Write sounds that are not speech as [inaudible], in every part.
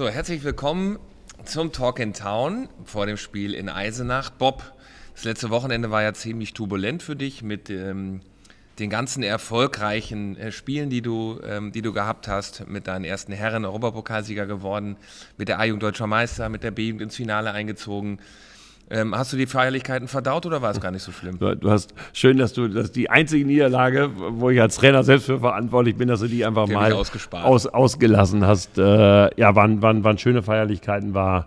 So, herzlich willkommen zum Talk in Town vor dem Spiel in Eisenach. Bob, das letzte Wochenende war ja ziemlich turbulent für dich mit ähm, den ganzen erfolgreichen äh, Spielen, die du, ähm, die du gehabt hast, mit deinen ersten Herren Europapokalsieger geworden, mit der A-Jugend Deutscher Meister, mit der B-Jugend ins Finale eingezogen. Ähm, hast du die Feierlichkeiten verdaut oder war es gar nicht so schlimm? Du hast schön, dass du dass die einzige Niederlage, wo ich als Trainer selbst für verantwortlich bin, dass du die einfach die mal aus, ausgelassen hast. Äh, ja, waren, waren, waren schöne Feierlichkeiten, war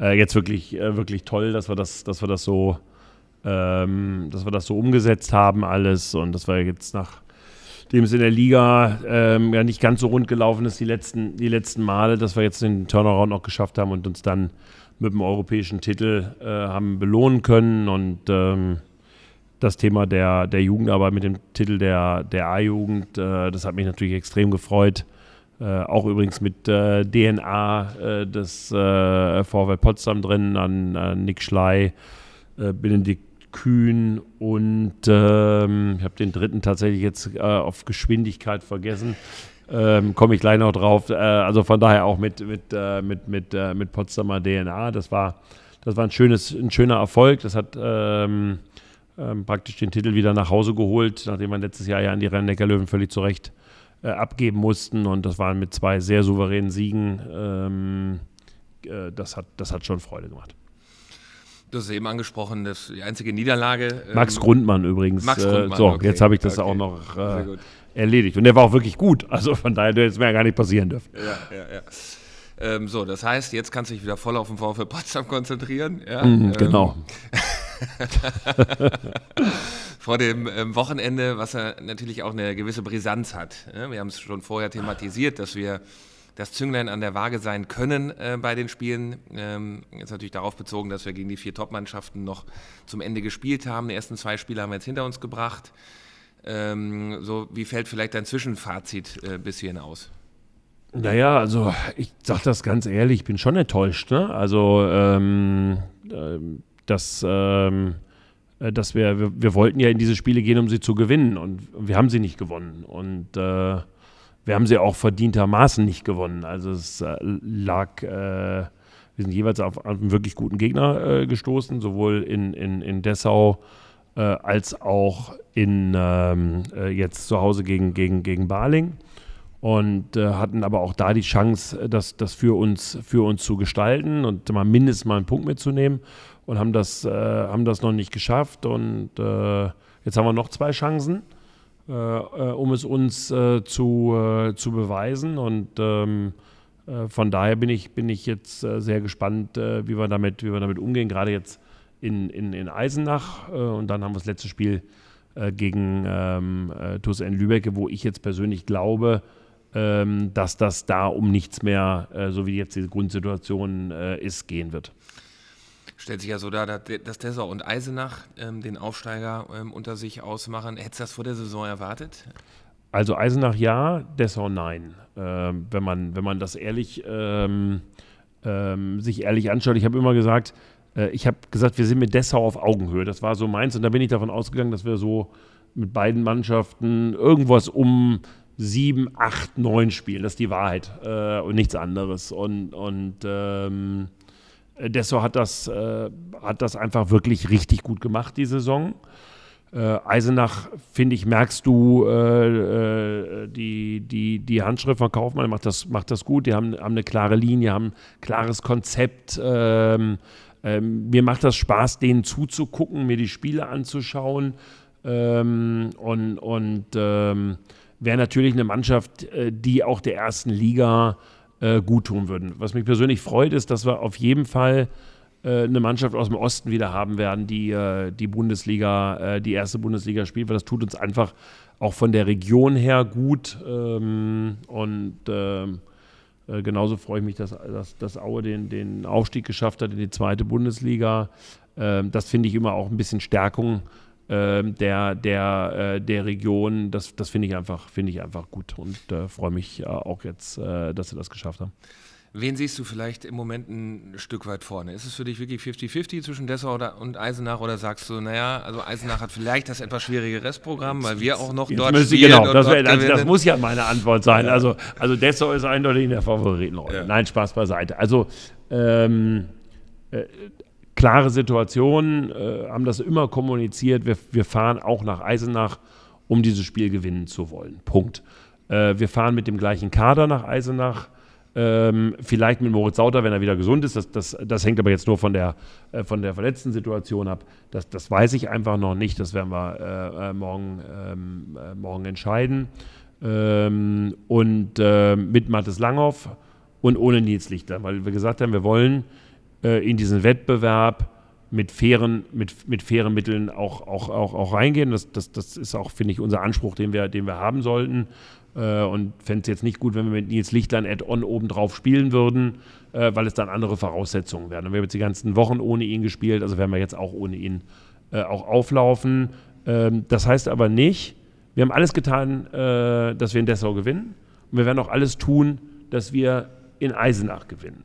äh, jetzt wirklich, äh, wirklich toll, dass wir das, dass wir das so, ähm, dass wir das so umgesetzt haben, alles und dass wir jetzt nach dem es in der Liga ähm, ja nicht ganz so rund gelaufen ist die letzten, die letzten Male, dass wir jetzt den Turnaround auch geschafft haben und uns dann mit dem europäischen Titel äh, haben belohnen können und ähm, das Thema der, der Jugendarbeit mit dem Titel der, der A-Jugend, äh, das hat mich natürlich extrem gefreut. Äh, auch übrigens mit äh, DNA des äh, Vorwärts äh, Potsdam drin, an Nick Schley, äh, Benedikt Kühn und ähm, ich habe den dritten tatsächlich jetzt äh, auf Geschwindigkeit vergessen. Ähm, Komme ich gleich noch drauf. Äh, also von daher auch mit, mit, äh, mit, mit, äh, mit Potsdamer DNA. Das war, das war ein, schönes, ein schöner Erfolg. Das hat ähm, ähm, praktisch den Titel wieder nach Hause geholt, nachdem man letztes Jahr ja an die rhein löwen völlig zurecht Recht äh, abgeben mussten. Und das waren mit zwei sehr souveränen Siegen. Ähm, äh, das, hat, das hat schon Freude gemacht. Du hast eben angesprochen, das die einzige Niederlage. Max ähm, Grundmann übrigens. Max äh, Grundmann, äh, so, okay. jetzt habe ich das okay. auch noch äh, erledigt. Und der war auch wirklich gut. Also von daher hätte es mir ja gar nicht passieren dürfen. Ja, ja, ja. Ähm, so, das heißt, jetzt kannst du dich wieder voll auf den VfL Potsdam konzentrieren. Ja? Mm, genau. [laughs] vor dem ähm, Wochenende, was ja natürlich auch eine gewisse Brisanz hat. Ja? Ne? Wir haben es schon vorher thematisiert, dass wir das Zünglein an der Waage sein können äh, bei den Spielen. Ähm, jetzt natürlich darauf bezogen, dass wir gegen die vier Top-Mannschaften noch zum Ende gespielt haben. Die ersten zwei Spiele haben wir jetzt hinter uns gebracht. Ähm, so, wie fällt vielleicht dein Zwischenfazit äh, bis hierhin aus? Naja, also ich sage das ganz ehrlich, ich bin schon enttäuscht. Ne? Also, ähm, dass, ähm, ähm äh, dass wir, wir, wir, wollten ja in diese Spiele gehen, um sie zu gewinnen und wir haben sie nicht gewonnen. Und äh, wir haben sie auch verdientermaßen nicht gewonnen. Also es äh, lag, äh, wir sind jeweils auf, auf einen wirklich guten Gegner äh, gestoßen, sowohl in, in, in Dessau äh, als auch in ähm, äh, jetzt zu Hause gegen, gegen, gegen Baling und äh, hatten aber auch da die Chance, das, das für, uns, für uns zu gestalten und mal mindestens mal einen Punkt mitzunehmen und haben das, äh, haben das noch nicht geschafft und äh, jetzt haben wir noch zwei Chancen, äh, um es uns zu, zu beweisen und ähm, von daher bin ich, bin ich jetzt sehr gespannt, wie, wir damit, wie wir damit umgehen. Gerade jetzt in, in, in Eisenach. Äh, und dann haben wir das letzte Spiel äh, gegen ähm, äh, TuS N Lübeck, wo ich jetzt persönlich glaube, ähm, dass das da um nichts mehr, äh, so wie jetzt diese Grundsituation äh, ist, gehen wird. Stellt sich ja so dar, dass Dessau und Eisenach ähm, den Aufsteiger ähm, unter sich ausmachen. Hättest du das vor der Saison erwartet? Also Eisenach ja, Dessau nein. Ähm, wenn, man, wenn man das ehrlich ähm, ähm, sich ehrlich anschaut, ich habe immer gesagt, äh, ich habe gesagt, wir sind mit Dessau auf Augenhöhe. Das war so meins und da bin ich davon ausgegangen, dass wir so mit beiden Mannschaften irgendwas um sieben, acht, neun spielen. Das ist die Wahrheit äh, und nichts anderes. Und, und ähm, Dessau hat das, äh, hat das einfach wirklich richtig gut gemacht, die Saison. Äh, Eisenach, finde ich, merkst du äh, äh die, die, die Handschrift von Kaufmann, macht das, macht das gut. Die haben, haben eine klare Linie, haben ein klares Konzept. Ähm, ähm, mir macht das Spaß, denen zuzugucken, mir die Spiele anzuschauen. Ähm, und und ähm, wäre natürlich eine Mannschaft, äh, die auch der ersten Liga äh, gut tun würden. Was mich persönlich freut, ist, dass wir auf jeden Fall äh, eine Mannschaft aus dem Osten wieder haben werden, die äh, die Bundesliga, äh, die erste Bundesliga spielt, weil das tut uns einfach auch von der Region her gut. Ähm, und ähm, äh, genauso freue ich mich, dass, dass, dass Aue den, den Aufstieg geschafft hat in die zweite Bundesliga. Ähm, das finde ich immer auch ein bisschen Stärkung ähm, der, der, äh, der Region. Das, das finde ich, einfach, find ich einfach gut und äh, freue mich äh, auch jetzt, äh, dass sie das geschafft haben. Wen siehst du vielleicht im Moment ein Stück weit vorne? Ist es für dich wirklich 50-50 zwischen Dessau und Eisenach oder sagst du, naja, also Eisenach hat vielleicht das etwas schwierige Restprogramm, weil wir auch noch dort müssen, spielen. Genau, das, dort das, das, muss ja meine Antwort sein. Ja. Also, also Dessau ist eindeutig in der Favoritenrolle. Ja. Nein, Spaß beiseite. Also ähm, äh, klare Situationen, äh, haben das immer kommuniziert. Wir, wir fahren auch nach Eisenach, um dieses Spiel gewinnen zu wollen. Punkt. Äh, wir fahren mit dem gleichen Kader nach Eisenach ähm, vielleicht mit Moritz Sauter, wenn er wieder gesund ist. Das, das, das hängt aber jetzt nur von der, äh, von der verletzten Situation ab. Das, das weiß ich einfach noch nicht. Das werden wir äh, äh morgen, ähm, äh, morgen entscheiden. Ähm, und äh, mit Mathis Langhoff und ohne Nils Lichter, weil wir gesagt haben, wir wollen äh, in diesen Wettbewerb mit fairen, mit, mit fairen Mitteln auch, auch, auch, auch reingehen. Das, das, das ist auch, finde ich, unser Anspruch, den wir, den wir haben sollten. Äh, und fände es jetzt nicht gut, wenn wir mit Nils Lichtlein Add-on obendrauf spielen würden, äh, weil es dann andere Voraussetzungen wären. Und wir haben jetzt die ganzen Wochen ohne ihn gespielt, also werden wir jetzt auch ohne ihn äh, auch auflaufen. Ähm, das heißt aber nicht, wir haben alles getan, äh, dass wir in Dessau gewinnen. Und wir werden auch alles tun, dass wir in Eisenach gewinnen.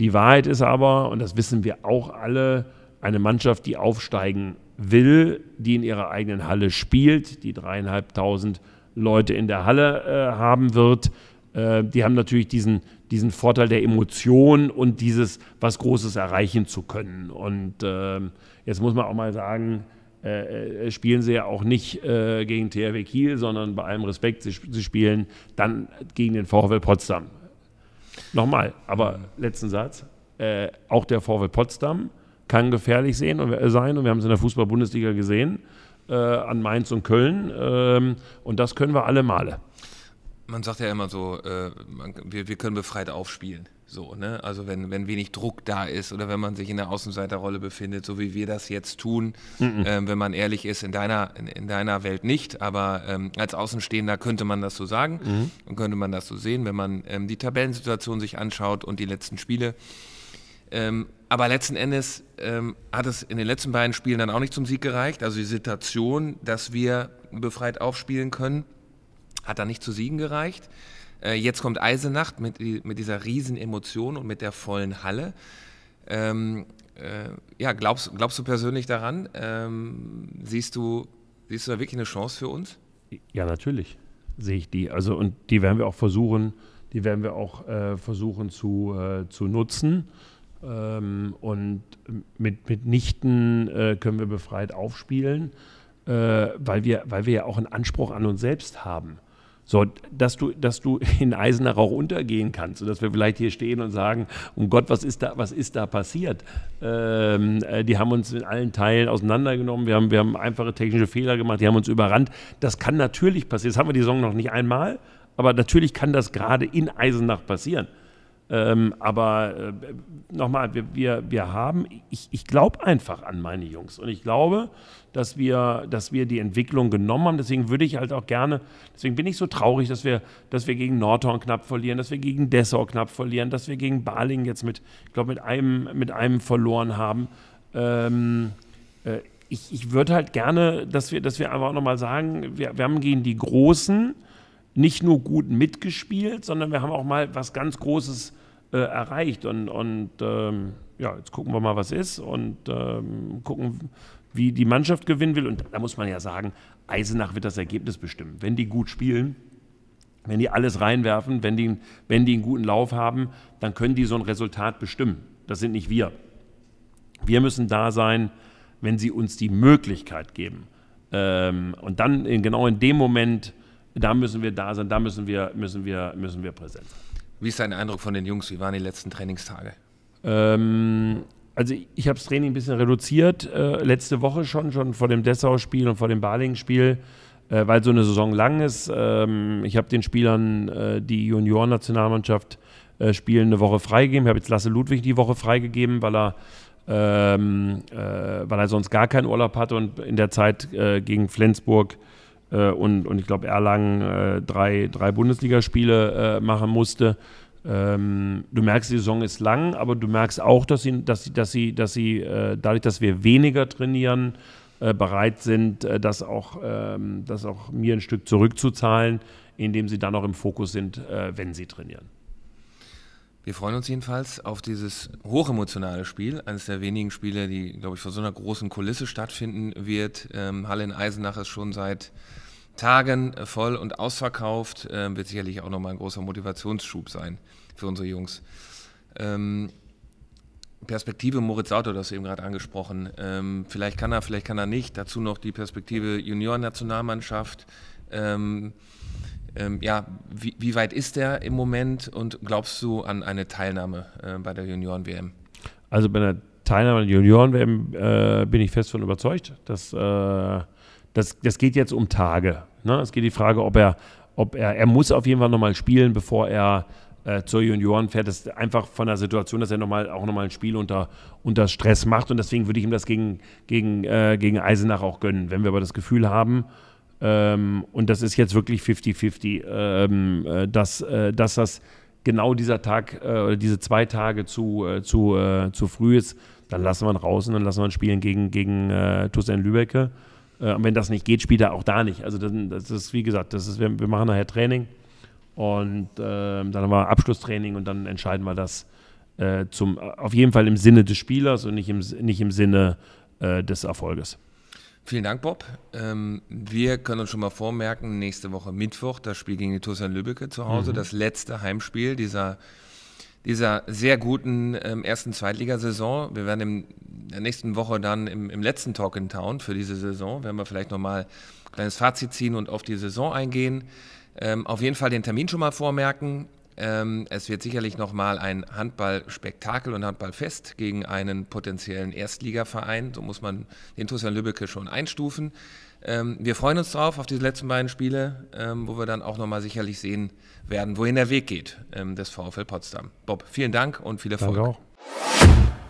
Die Wahrheit ist aber, und das wissen wir auch alle, eine Mannschaft, die aufsteigen will, die in ihrer eigenen Halle spielt, die dreieinhalbtausend Leute in der Halle äh, haben wird. Äh, die haben natürlich diesen, diesen Vorteil der Emotion und dieses, was Großes erreichen zu können. Und äh, jetzt muss man auch mal sagen, äh, äh, spielen sie ja auch nicht äh, gegen THW Kiel, sondern bei allem Respekt, sie, sie spielen dann gegen den VfL Potsdam. Nochmal, aber letzten Satz. auch der VfL Potsdam kann gefährlich sehen und, äh, sein und wir haben es in der Fußball-Bundesliga gesehen, äh, an Mainz und Köln ähm, und das können wir alle Male. Man sagt ja immer so, äh, man, wir, wir können befreit aufspielen. So, ne? Also wenn, wenn wenig Druck da ist oder wenn man sich in der Außenseiterrolle befindet, so wie wir das jetzt tun, mhm. ähm, wenn man ehrlich ist, in deiner, in, in deiner Welt nicht, aber ähm, als Außenstehender könnte man das so sagen mhm. und könnte man das so sehen, wenn man ähm, die Tabellensituation sich anschaut und die letzten Spiele. Ähm, aber letzten Endes ähm, hat es in den letzten beiden Spielen dann auch nicht zum Sieg gereicht. Also die Situation, dass wir befreit aufspielen können, hat dann nicht zu Siegen gereicht. Äh, jetzt kommt Eisenacht mit, mit dieser riesen Emotion und mit der vollen Halle. Ähm, äh, ja, glaubst, glaubst du persönlich daran? Ähm, siehst, du, siehst du da wirklich eine Chance für uns? Ja, natürlich sehe ich die. Also und die werden wir auch versuchen, die werden wir auch äh, versuchen zu, äh, zu nutzen. Ähm, und mit, Nichten äh, können wir befreit aufspielen, äh, weil, wir, weil wir ja auch einen Anspruch an uns selbst haben. So, dass du, dass du [laughs] in Eisenach auch untergehen kannst, sodass wir vielleicht hier stehen und sagen, um Gott, was ist da, was ist da passiert? Ähm, äh, die haben uns in allen Teilen auseinandergenommen, wir haben, wir haben einfache technische Fehler gemacht, die haben uns überrannt. Das kann natürlich passieren. Das haben wir die Saison noch nicht einmal, aber natürlich kann das gerade in Eisenach passieren. Ähm, aber äh, nochmal, wir, wir, wir haben, ich, ich glaube einfach an meine Jungs und ich glaube, dass wir, dass wir die Entwicklung genommen haben. Deswegen würde ich halt auch gerne, deswegen bin ich so traurig, dass wir, dass wir gegen Nordhorn knapp verlieren, dass wir gegen Dessau knapp verlieren, dass wir gegen Baling jetzt mit, ich glaube, mit einem, mit einem verloren haben. Ähm, äh, ich, ich würde halt gerne, dass wir, dass wir einfach auch nochmal sagen, wir, wir haben gegen die Großen, nicht nur gut mitgespielt, sondern wir haben auch mal was ganz Großes äh, erreicht. Und, und ähm, ja, jetzt gucken wir mal, was ist und ähm, gucken, wie die Mannschaft gewinnen will. Und da muss man ja sagen, Eisenach wird das Ergebnis bestimmen. Wenn die gut spielen, wenn die alles reinwerfen, wenn die, wenn die einen guten Lauf haben, dann können die so ein Resultat bestimmen. Das sind nicht wir. Wir müssen da sein, wenn sie uns die Möglichkeit geben. Ähm, und dann in, genau in dem Moment da müssen wir da sein, da müssen wir, müssen wir, müssen wir präsent sein. Wie ist dein Eindruck von den Jungs? Wie waren die letzten Trainingstage? Ähm, also ich habe das Training ein bisschen reduziert, äh, letzte Woche schon, schon vor dem Dessau-Spiel und vor dem Baling-Spiel, äh, weil so eine Saison lang ist. Ähm, ich habe den Spielern äh, die Juniorennationalmannschaft äh, spielen eine Woche freigegeben. Ich habe jetzt Lasse Ludwig die Woche freigegeben, weil er ähm, äh, weil er sonst gar keinen Urlaub hatte und in der Zeit äh, gegen Flensburg äh, und, und ich glaube Erlangen äh, drei, drei Bundesligaspiele äh, machen musste. Ähm, du merkst, die Saison ist lang, aber du merkst auch, dass sie, dass sie, dass sie, dass sie äh, dadurch, dass wir weniger trainieren, äh, bereit sind, äh, das, auch, ähm, das auch mir ein Stück zurückzuzahlen, indem sie dann auch im Fokus sind, wenn sie trainieren. Wir freuen uns jedenfalls auf dieses hochemotionale Spiel, eines der wenigen Spiele, die, glaube ich, vor so einer großen Kulisse stattfinden wird. Ähm, Halle in Eisenach ist schon seit Tagen äh, voll und ausverkauft. Ähm, wird sicherlich auch nochmal ein großer Motivationsschub sein für unsere Jungs. Ähm, Perspektive Moritz Sauter, das eben gerade angesprochen. Ähm, vielleicht kann er, vielleicht kann er nicht. Dazu noch die Perspektive Juniorennationalmannschaft. Ähm, ähm, ja, wie, wie, weit ist er im Moment und glaubst du an eine Teilnahme äh, bei der Junioren-WM? Also bei der Teilnahme an der Junioren-WM äh, bin ich fest von überzeugt, dass äh das, das geht jetzt um Tage. Ne? Es geht die Frage, ob er, ob er, er muss auf jeden Fall nochmal spielen, bevor er äh, zur Junioren fährt. Das ist einfach von der Situation, dass er nochmal, auch nochmal ein Spiel unter, unter Stress macht. Und deswegen würde ich ihm das gegen, gegen, äh, gegen Eisenach auch gönnen. Wenn wir aber das Gefühl haben, ähm, und das ist jetzt wirklich 50-50, ähm, äh, dass, äh, dass das genau dieser Tag äh, oder diese zwei Tage zu, äh, zu, zu früh ist, dann lassen wir ihn raus und dann lassen wir ihn spielen gegen, gegen äh, Toussaint Lübecke. Äh, und wenn das nicht geht, spielt er auch da nicht. Also das, das ist, wie gesagt, das ist, wir, wir machen nachher Training und äh, dann haben wir Abschlusstraining und dann entscheiden wir das äh, zum, auf jeden Fall im Sinne des Spielers und nicht im, nicht im Sinne äh, des Erfolges. Vielen Dank, Bob. Ähm, wir können uns schon mal vormerken, nächste Woche Mittwoch das Spiel gegen die Tussen Lübbecke zu Hause, mhm. das letzte Heimspiel dieser dieser sehr guten ähm, ersten Zweitligasaison. Wir werden in der nächsten Woche dann im, im letzten Talk in Town für diese Saison, werden wir vielleicht nochmal ein kleines Fazit ziehen und auf die Saison eingehen. Ähm, auf jeden Fall den Termin schon mal vormerken. Ähm, es wird sicherlich nochmal ein Handballspektakel und Handballfest gegen einen potenziellen Erstligaverein. So muss man den Tussian Lübbecke schon einstufen. Ähm, wir freuen uns drauf auf diese letzten beiden Spiele, ähm, wo wir dann auch nochmal sicherlich sehen werden, wohin der Weg geht ähm, des VfL Potsdam. Bob, vielen Dank und viel Erfolg. Danke auch.